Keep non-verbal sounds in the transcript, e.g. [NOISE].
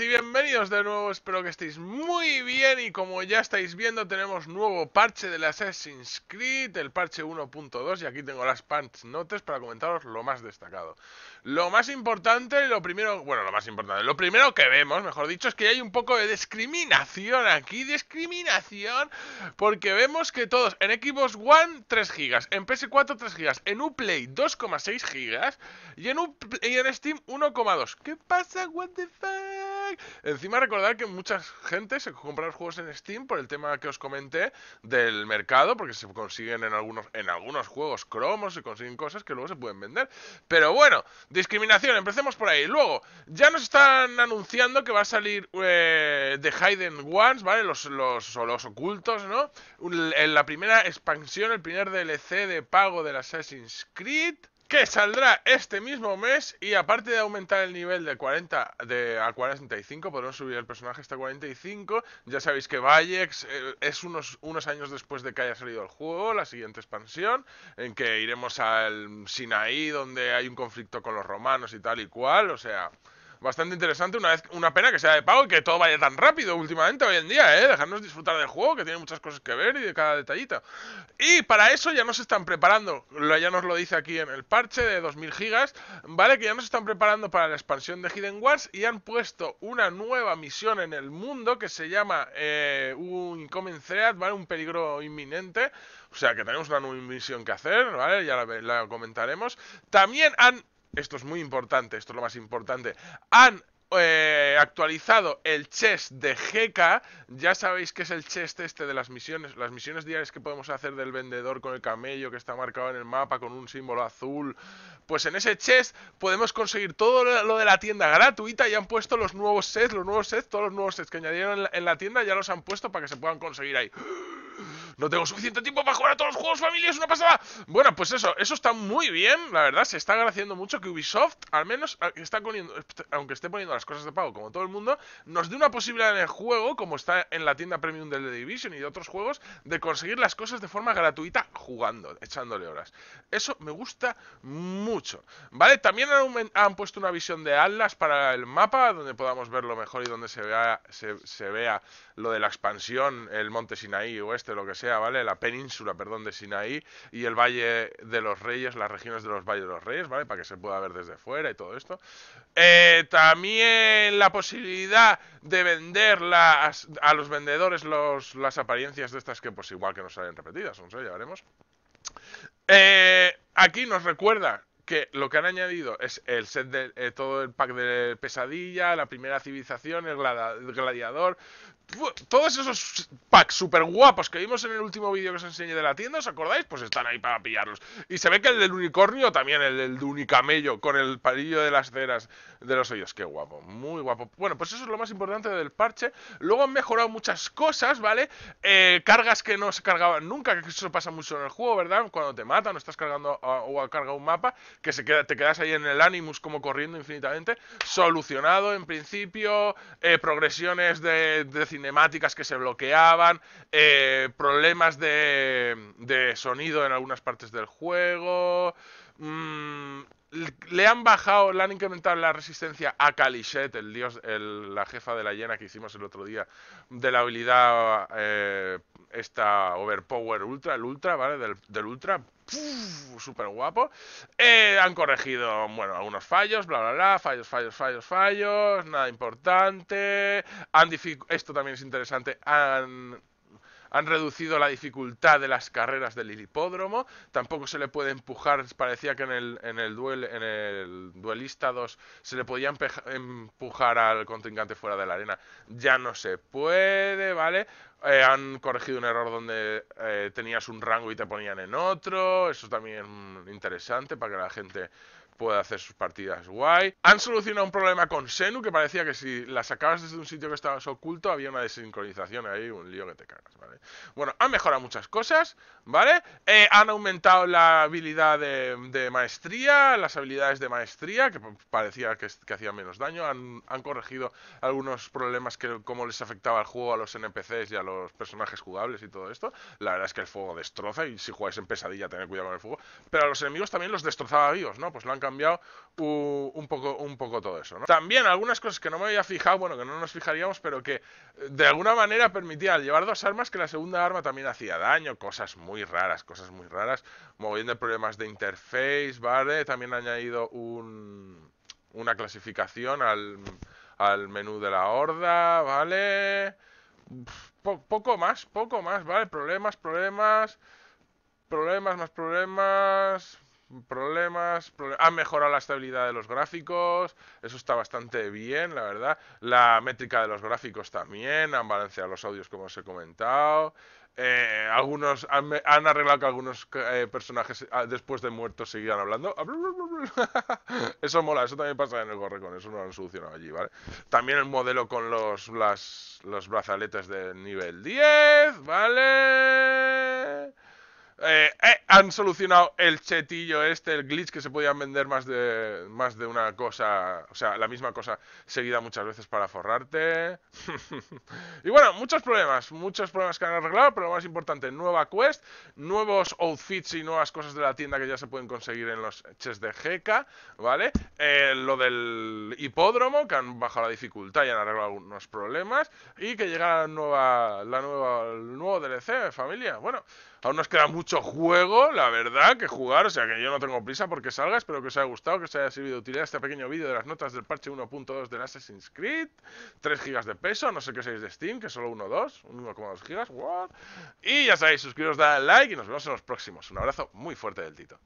y bienvenidos de nuevo, espero que estéis muy bien y como ya estáis viendo tenemos nuevo parche de Assassin's Creed, el parche 1.2 y aquí tengo las punch notes para comentaros lo más destacado. Lo más importante, lo primero, bueno, lo más importante, lo primero que vemos, mejor dicho, es que hay un poco de discriminación aquí, discriminación, porque vemos que todos en Xbox One 3 GB, en PS4 3 GB, en Uplay 2,6 GB y en, y en Steam 1,2. ¿Qué pasa? What the fuck? Encima recordar que mucha gente se compra los juegos en Steam por el tema que os comenté del mercado, porque se consiguen en algunos, en algunos juegos cromos, se consiguen cosas que luego se pueden vender. Pero bueno, discriminación, empecemos por ahí. Luego, ya nos están anunciando que va a salir eh, The Hidden Ones, ¿vale? Los, los ocultos, ¿no? En la primera expansión, el primer DLC de pago de Assassin's Creed que saldrá este mismo mes y aparte de aumentar el nivel de 40 de, a 45, podemos subir el personaje hasta 45. Ya sabéis que Vallex eh, es unos, unos años después de que haya salido el juego, la siguiente expansión, en que iremos al Sinaí, donde hay un conflicto con los romanos y tal y cual, o sea bastante interesante. Una, vez, una pena que sea de pago y que todo vaya tan rápido últimamente hoy en día, ¿eh? Dejarnos disfrutar del juego, que tiene muchas cosas que ver y de cada detallito. Y para eso ya nos están preparando, ya nos lo dice aquí en el parche de 2000 gigas, ¿vale? Que ya nos están preparando para la expansión de Hidden Wars y han puesto una nueva misión en el mundo que se llama eh, un Incoming Threat, ¿vale? Un peligro inminente. O sea que tenemos una nueva misión que hacer, ¿vale? Ya la comentaremos. También han esto es muy importante, esto es lo más importante, han eh, actualizado el chest de GK. Ya sabéis que es el chest este de las misiones, las misiones diarias que podemos hacer del vendedor con el camello que está marcado en el mapa con un símbolo azul. Pues en ese chest podemos conseguir todo lo de la tienda gratuita y han puesto los nuevos sets, los nuevos sets, todos los nuevos sets que añadieron en la, en la tienda ya los han puesto para que se puedan conseguir ahí. No tengo suficiente tiempo para jugar a todos los juegos, familia, es una pasada. Bueno, pues eso, eso está muy bien, la verdad, se está agradeciendo mucho que Ubisoft, al menos, está poniendo, aunque esté poniendo las cosas de pago como todo el mundo, nos dé una posibilidad en el juego, como está en la tienda premium de The Division y de otros juegos, de conseguir las cosas de forma gratuita jugando, echándole horas. Eso me gusta mucho. ¿Vale? También han, puesto una visión de Atlas para el mapa, donde podamos verlo mejor y donde se vea, se vea lo de la expansión, el monte Sinaí o este, lo que sea ¿vale? La península, perdón, de Sinaí y el Valle de los Reyes, las regiones de los Valles de los Reyes, Para que se pueda ver desde fuera y todo esto. Eh, también la posibilidad de vender a los vendedores las apariencias de estas que pues igual que no salen repetidas, no sé, ya veremos. Eh, aquí nos recuerda que lo que han añadido es el set de eh, todo el pack de pesadilla, la primera civilización, el, gladiador. Todos esos packs super guapos que vimos en el último vídeo que os enseñé de la tienda, ¿os acordáis? Pues están ahí para pillarlos. Y se ve que el del unicornio también, el del unicamello, con el palillo de las ceras de los hoyos. Qué guapo, muy guapo. Bueno, pues eso es lo más importante del parche. Luego han mejorado muchas cosas, ¿vale? Eh, cargas que no se cargaban nunca, que eso pasa mucho en el juego, ¿verdad? Cuando te matan o estás cargando o, o carga un mapa, que se te quedas ahí en el Animus como corriendo infinitamente. Solucionado en principio, eh, progresiones de, de, cinemáticas que se bloqueaban, eh, problemas de, de, sonido en algunas partes del juego. Mmm, le han bajado, le han incrementado la resistencia a Kalishet, el dios, la jefa de la llena que hicimos el otro día, de la habilidad eh, esta Overpower Ultra, el Ultra, ¿vale? Del, del Ultra, súper guapo. Eh, han corregido, bueno, algunos fallos, bla, bla, bla, fallos, fallos, fallos, fallos, nada importante. Han esto también es interesante, han han reducido la dificultad de las carreras del hipódromo, tampoco se le puede empujar, parecía que en el, en el, en el duelista 2 se le podía empujar al contrincante fuera de la arena, ya no se puede, ¿vale? Eh, han corregido un error donde eh, tenías un rango y te ponían en otro, eso también es interesante para que la gente puede hacer sus partidas guay. Han solucionado un problema con Senu que parecía que si la sacabas desde un sitio que estabas oculto había una desincronización ahí, un lío que te cagas, Bueno, han mejorado muchas cosas, ¿vale? Eh, han aumentado la habilidad de, maestría, las habilidades de maestría, que parecía que, que hacían menos daño. Han, corregido algunos problemas que cómo les afectaba el juego a los NPCs y a los personajes jugables y todo esto. La verdad es que el fuego destroza y si jugáis en pesadilla tened cuidado con el fuego. Pero a los enemigos también los destrozaba vivos, ¿no? Pues lo han cambiado un poco, un poco todo eso. También algunas cosas que no me había fijado, bueno, que no nos fijaríamos, pero que eh, de alguna manera permitía llevar dos armas que la segunda arma también hacía daño, cosas muy raras, cosas muy raras, moviendo problemas de interface, ¿vale? También ha añadido un, una clasificación al, al menú de la horda, ¿vale? poco más, poco más, ¿vale? Problemas, problemas, problemas, más problemas problemas, han mejorado la estabilidad de los gráficos, eso está bastante bien, la verdad. La métrica de los gráficos también, han balanceado los audios como os he comentado. Eh, algunos han, arreglado que algunos eh, personajes ah, después de muertos seguían hablando. Ah, [LAUGHS] eso mola, eso también pasa en el con eso no lo han solucionado allí, ¿vale? También el modelo con los, las, los brazaletes del nivel 10, ¿vale? Eh, eh, han solucionado el chetillo este, el glitch que se podían vender más de, más de una cosa, o sea, la misma cosa seguida muchas veces para forrarte. [LAUGHS] y bueno, muchos problemas, muchos problemas que han arreglado, pero lo más importante, nueva quest, nuevos outfits y nuevas cosas de la tienda que ya se pueden conseguir en los chests de GK, ¿vale? Eh, lo del hipódromo, que han bajado la dificultad y han arreglado algunos problemas, y que llega la nueva, la nueva, el nuevo DLC, familia. Bueno. Aún nos queda mucho juego, la verdad, que jugar. O sea que yo no tengo prisa porque salga. Espero que os haya gustado, que os haya servido de utilidad este pequeño vídeo de las notas del parche 1.2 del Assassin's Creed. 3 GB de peso, no sé qué sois de Steam, que solo 1.2, 1,2 GB. What? Y ya sabéis, suscribiros, dadle like y nos vemos en los próximos. Un abrazo muy fuerte del Tito.